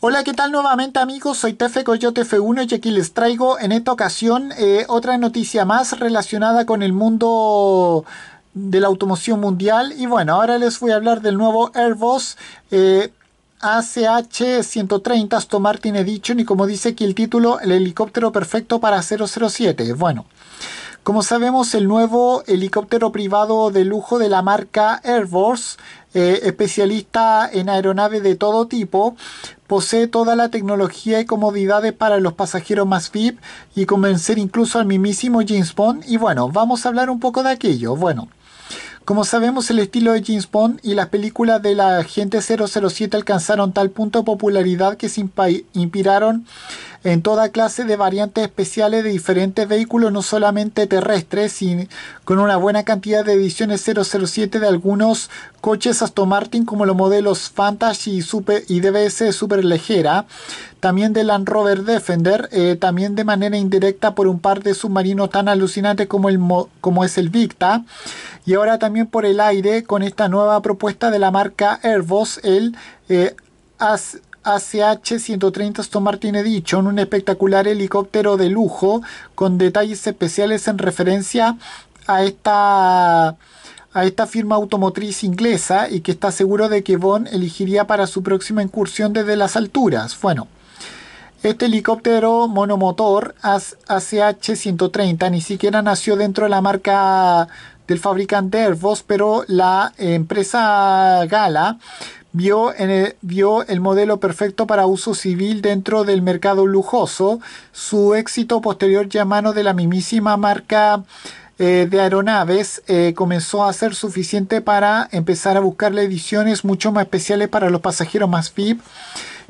Hola, ¿qué tal nuevamente amigos? Soy Tefe Coyote F1 y aquí les traigo en esta ocasión eh, otra noticia más relacionada con el mundo de la automoción mundial. Y bueno, ahora les voy a hablar del nuevo Airbus. Eh, ACH-130 Aston Martin Edition y como dice aquí el título, el helicóptero perfecto para 007. Bueno, como sabemos, el nuevo helicóptero privado de lujo de la marca Air Force, eh, especialista en aeronaves de todo tipo, posee toda la tecnología y comodidades para los pasajeros más VIP y convencer incluso al mismísimo James Bond. Y bueno, vamos a hablar un poco de aquello. Bueno. Como sabemos, el estilo de James Bond y las películas de la gente 007 alcanzaron tal punto de popularidad que se inspiraron en toda clase de variantes especiales de diferentes vehículos, no solamente terrestres, sino con una buena cantidad de ediciones 007 de algunos coches Aston Martin como los modelos Fantasy y, Super, y DBS Super Legera, también de Land Rover Defender, eh, también de manera indirecta por un par de submarinos tan alucinantes como, el, como es el Victa, y ahora también por el aire con esta nueva propuesta de la marca Airbus, el eh, As ACH-130 Aston Martin en un espectacular helicóptero de lujo con detalles especiales en referencia a esta a esta firma automotriz inglesa y que está seguro de que Bond elegiría para su próxima incursión desde las alturas. Bueno, este helicóptero monomotor ACH-130 ni siquiera nació dentro de la marca del fabricante Airbus, pero la empresa Gala vio, el, modelo perfecto para uso civil dentro del mercado lujoso. Su éxito posterior ya mano de la mismísima marca eh, de aeronaves eh, comenzó a ser suficiente para empezar a buscarle ediciones mucho más especiales para los pasajeros más VIP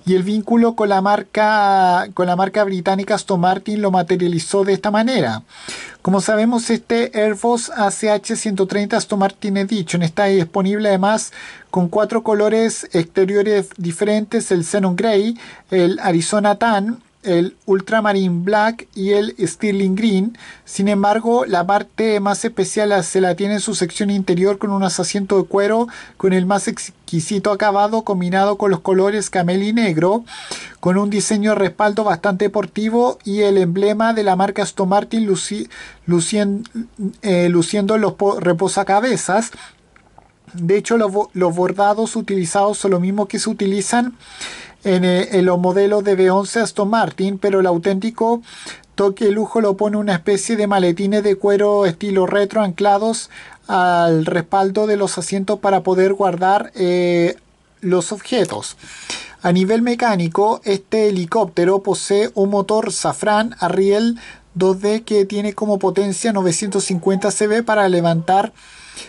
y el vínculo con la marca con la marca británica Aston Martin lo materializó de esta manera. Como sabemos, este Airbus ACH130 Aston Martin está disponible además con cuatro colores exteriores diferentes, el Xenon Grey, el Arizona Tan, el Ultramarine Black y el Stirling Green. Sin embargo, la parte más especial se la tiene en su sección interior con un asientos de cuero con el más exquisito acabado combinado con los colores camel y negro, con un diseño de respaldo bastante deportivo y el emblema de la marca Aston Martin eh, luciendo los reposacabezas. De hecho, los, los bordados utilizados son lo mismo que se utilizan eh, en, los modelos de B11 Aston Martin, pero el auténtico toque lujo lo pone una especie de maletines de cuero estilo retro anclados al respaldo de los asientos para poder guardar eh, los objetos. A nivel mecánico, este helicóptero posee un motor Safran Ariel 2D que tiene como potencia 950 CV para levantar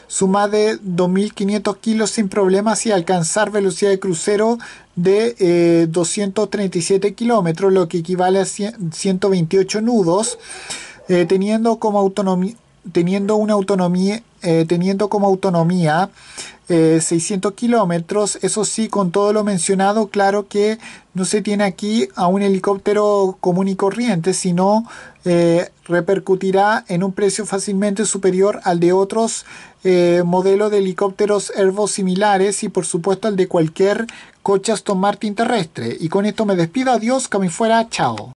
Suma de 2.500 kilos sin problemas y alcanzar velocidad de crucero de 237 eh, kilómetros, lo que equivale a 128 nudos, eh, teniendo como autonomía teniendo una autonomía eh, teniendo como autonomía 600 eh, kilómetros. Eso sí, con todo lo mencionado, claro que no se tiene aquí a un helicóptero común y corriente, sino eh, repercutirá en un precio fácilmente superior al de otros eh, modelos de helicópteros herbos similares y por supuesto al de cualquier coche Aston Martin terrestre. Y con esto me despido, adiós, que fuera, chao.